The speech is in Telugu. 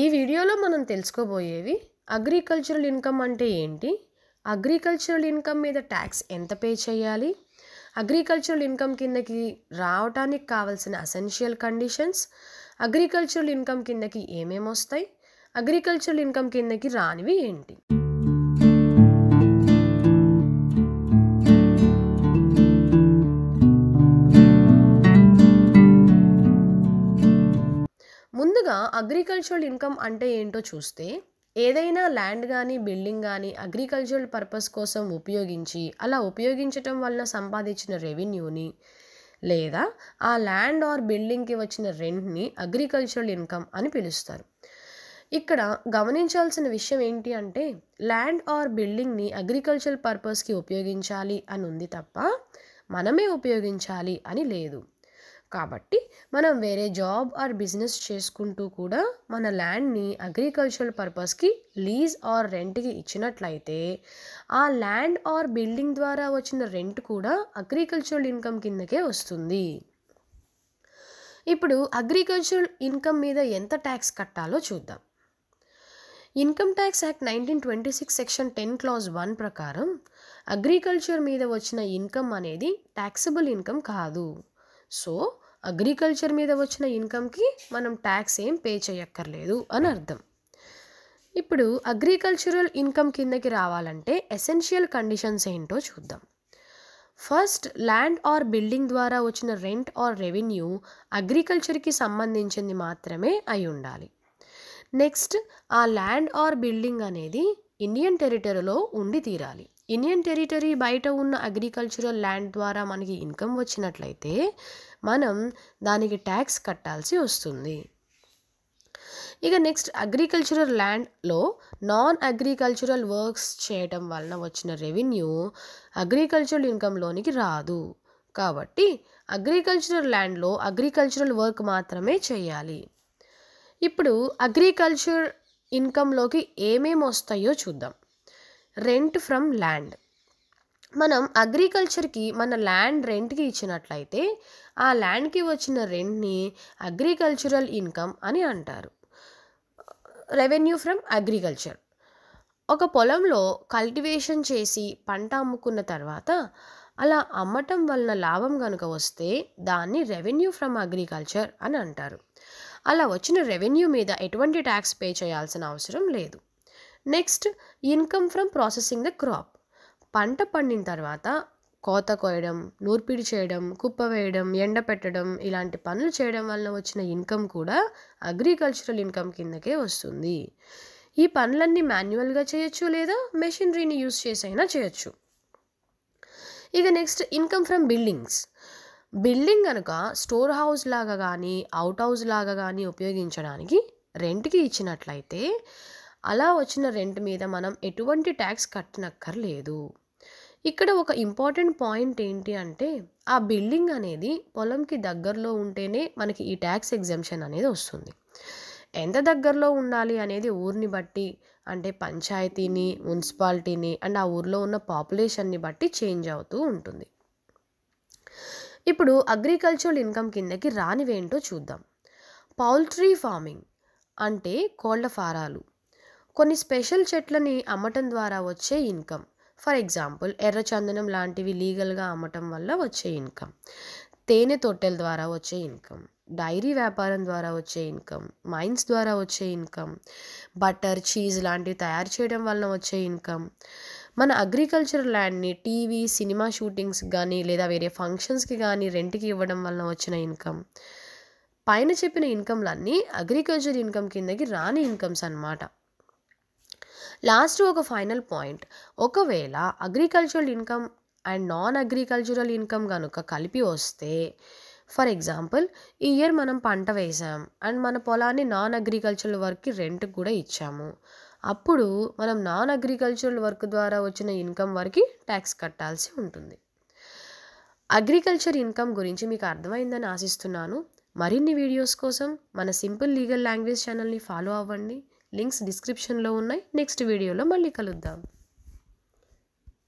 ఈ వీడియోలో మనం తెలుసుకోబోయేవి అగ్రికల్చరల్ ఇన్కమ్ అంటే ఏంటి అగ్రికల్చరల్ ఇన్కమ్ మీద ట్యాక్స్ ఎంత పే చేయాలి అగ్రికల్చరల్ ఇన్కమ్ కిందకి రావటానికి కావాల్సిన అసెన్షియల్ కండిషన్స్ అగ్రికల్చరల్ ఇన్కమ్ కిందకి ఏమేమి వస్తాయి అగ్రికల్చరల్ ఇన్కమ్ కిందకి రానివి ఏంటి ముందుగా అగ్రికల్చరల్ ఇన్కమ్ అంటే ఏంటో చూస్తే ఏదైనా ల్యాండ్ కానీ బిల్డింగ్ కానీ అగ్రికల్చరల్ పర్పస్ కోసం ఉపయోగించి అలా ఉపయోగించటం వలన సంపాదించిన రెవెన్యూని లేదా ఆ ల్యాండ్ ఆర్ బిల్డింగ్కి వచ్చిన రెంట్ని అగ్రికల్చరల్ ఇన్కమ్ అని పిలుస్తారు ఇక్కడ గమనించాల్సిన విషయం ఏంటి అంటే ల్యాండ్ ఆర్ బిల్డింగ్ని అగ్రికల్చరల్ పర్పస్కి ఉపయోగించాలి అని ఉంది తప్ప మనమే ఉపయోగించాలి అని లేదు కాబట్టి మనం వేరే జాబ్ ఆర్ బిజినెస్ చేసుకుంటూ కూడా మన ల్యాండ్ని అగ్రికల్చరల్ పర్పస్కి లీజ్ ఆర్ రెంట్కి ఇచ్చినట్లయితే ఆ ల్యాండ్ ఆర్ బిల్డింగ్ ద్వారా వచ్చిన రెంట్ కూడా అగ్రికల్చరల్ ఇన్కమ్ కిందకే వస్తుంది ఇప్పుడు అగ్రికల్చరల్ ఇన్కమ్ మీద ఎంత ట్యాక్స్ కట్టాలో చూద్దాం income tax act nineteen twenty six section ten clause one ప్రకారం అగ్రికల్చర్ మీద వచ్చిన ఇన్కమ్ అనేది ట్యాక్సబుల్ ఇన్కమ్ కాదు సో అగ్రికల్చర్ మీద వచ్చిన ఇన్కమ్కి మనం ట్యాక్స్ ఏం పే చేయక్కర్లేదు అని అర్థం ఇప్పుడు అగ్రికల్చరల్ ఇన్కమ్ కిందకి రావాలంటే ఎసెన్షియల్ కండిషన్స్ ఏంటో చూద్దాం ఫస్ట్ ల్యాండ్ ఆర్ బిల్డింగ్ ద్వారా వచ్చిన రెంట్ ఆర్ రెవెన్యూ అగ్రికల్చర్కి సంబంధించింది మాత్రమే అయి ఉండాలి నెక్స్ట్ ఆ ల్యాండ్ ఆర్ బిల్డింగ్ అనేది ఇండియన్ టెరిటరీలో ఉండి తీరాలి ఇండియన్ టెరిటరీ బయట ఉన్న అగ్రికల్చరల్ ల్యాండ్ ద్వారా మనకి ఇన్కమ్ వచ్చినట్లయితే మనం దానికి ట్యాక్స్ కట్టాల్సి వస్తుంది ఇక నెక్స్ట్ అగ్రికల్చరల్ ల్యాండ్లో నాన్ అగ్రికల్చరల్ వర్క్స్ చేయటం వలన వచ్చిన రెవెన్యూ అగ్రికల్చరల్ ఇన్కంలోనికి రాదు కాబట్టి అగ్రికల్చరల్ ల్యాండ్లో అగ్రికల్చరల్ వర్క్ మాత్రమే చేయాలి ఇప్పుడు అగ్రికల్చర్ ఇన్కంలోకి ఏమేమి వస్తాయో చూద్దాం రెంట్ ఫ్రమ్ ల్యాండ్ మనం అగ్రికల్చర్కి మన ల్యాండ్ రెంట్కి ఇచ్చినట్లయితే ఆ ల్యాండ్కి వచ్చిన రెంట్ని అగ్రికల్చరల్ ఇన్కమ్ అని అంటారు రెవెన్యూ ఫ్రమ్ అగ్రికల్చర్ ఒక పొలంలో కల్టివేషన్ చేసి పంట అమ్ముకున్న తర్వాత అలా అమ్మటం వలన లాభం కనుక వస్తే దాన్ని రెవెన్యూ ఫ్రమ్ అగ్రికల్చర్ అని అంటారు అలా వచ్చిన రెవెన్యూ మీద ఎటువంటి ట్యాక్స్ పే చేయాల్సిన అవసరం లేదు next income from processing the crop పంట పండిన తర్వాత కోత కోయడం నూర్పిడి చేయడం కుప్ప వేయడం ఎండ పెట్టడం ఇలాంటి పనులు చేయడం వల్ల వచ్చిన ఇన్కమ్ కూడా అగ్రికల్చరల్ ఇన్కమ్ కిందకే వస్తుంది ఈ పనులన్నీ మాన్యువల్గా చేయొచ్చు లేదా మెషినరీని యూజ్ చేసైనా చేయొచ్చు ఇక next income from buildings building కనుక స్టోర్ హౌస్ లాగా కానీ అవుట్ హౌస్ లాగా కానీ ఉపయోగించడానికి రెంట్కి ఇచ్చినట్లయితే అలా వచ్చిన రెంట్ మీద మనం ఎటువంటి ట్యాక్స్ కట్టనక్కర్లేదు ఇక్కడ ఒక ఇంపార్టెంట్ పాయింట్ ఏంటి అంటే ఆ బిల్డింగ్ అనేది పొలంకి దగ్గరలో ఉంటేనే మనకి ఈ ట్యాక్స్ ఎగ్జంప్షన్ అనేది వస్తుంది ఎంత దగ్గరలో ఉండాలి అనేది ఊరిని బట్టి అంటే పంచాయతీని మున్సిపాలిటీని అండ్ ఆ ఊర్లో ఉన్న పాపులేషన్ని బట్టి చేంజ్ అవుతూ ఉంటుంది ఇప్పుడు అగ్రికల్చరల్ ఇన్కమ్ కిందకి రానివేంటో చూద్దాం పౌల్ట్రీ ఫార్మింగ్ అంటే కోళ్ల ఫారాలు కొన్ని స్పెషల్ చెట్లని అమ్మటం ద్వారా వచ్చే ఇన్కమ్ ఫర్ ఎగ్జాంపుల్ ఎర్రచందనం లాంటివి లీగల్గా అమ్మటం వల్ల వచ్చే ఇన్కమ్ తేనె తొట్టెల ద్వారా వచ్చే ఇన్కమ్ డైరీ వ్యాపారం ద్వారా వచ్చే ఇన్కమ్ మైన్స్ ద్వారా వచ్చే ఇన్కమ్ బటర్ చీజ్ లాంటివి తయారు చేయడం వలన వచ్చే ఇన్కమ్ మన అగ్రికల్చర్ ల్యాండ్ని టీవీ సినిమా షూటింగ్స్ కానీ లేదా వేరే ఫంక్షన్స్కి కానీ రెంట్కి ఇవ్వడం వలన వచ్చిన ఇన్కమ్ పైన చెప్పిన ఇన్కమ్లన్నీ అగ్రికల్చర్ ఇన్కమ్ కిందకి రాని ఇన్కమ్స్ అనమాట లాస్ట్ ఒక ఫైనల్ పాయింట్ ఒకవేళ agricultural income and non agricultural income కనుక కలిపి వస్తే ఫర్ ఎగ్జాంపుల్ ఈ ఇయర్ మనం పంట వేసాం అండ్ మన పొలాన్ని నాన్ అగ్రికల్చరల్ వర్క్కి రెంట్కి కూడా ఇచ్చాము అప్పుడు మనం నాన్ అగ్రికల్చరల్ వర్క్ ద్వారా వచ్చిన ఇన్కమ్ వరకు ట్యాక్స్ కట్టాల్సి ఉంటుంది అగ్రికల్చర్ ఇన్కమ్ గురించి మీకు అర్థమైందని ఆశిస్తున్నాను మరిన్ని వీడియోస్ కోసం మన సింపుల్ లీగల్ లాంగ్వేజ్ ఛానల్ని ఫాలో అవ్వండి లింక్స్ డిస్క్రిప్షన్లో ఉన్నాయి నెక్స్ట్ వీడియోలో మళ్ళీ కలుద్దాం